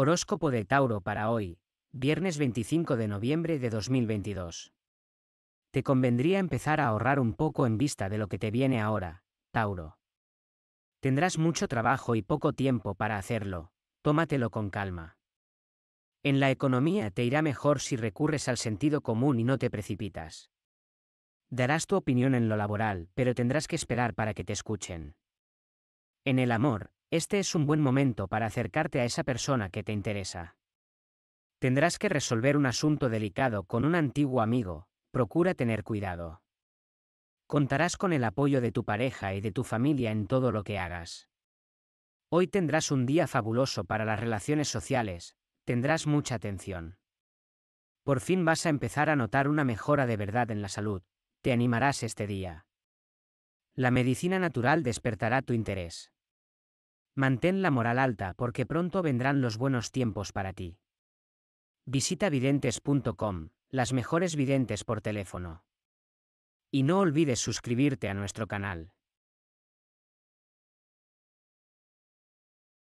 Horóscopo de Tauro para hoy, viernes 25 de noviembre de 2022. Te convendría empezar a ahorrar un poco en vista de lo que te viene ahora, Tauro. Tendrás mucho trabajo y poco tiempo para hacerlo, tómatelo con calma. En la economía te irá mejor si recurres al sentido común y no te precipitas. Darás tu opinión en lo laboral, pero tendrás que esperar para que te escuchen. En el amor, este es un buen momento para acercarte a esa persona que te interesa. Tendrás que resolver un asunto delicado con un antiguo amigo, procura tener cuidado. Contarás con el apoyo de tu pareja y de tu familia en todo lo que hagas. Hoy tendrás un día fabuloso para las relaciones sociales, tendrás mucha atención. Por fin vas a empezar a notar una mejora de verdad en la salud, te animarás este día. La medicina natural despertará tu interés. Mantén la moral alta porque pronto vendrán los buenos tiempos para ti. Visita videntes.com, las mejores videntes por teléfono. Y no olvides suscribirte a nuestro canal.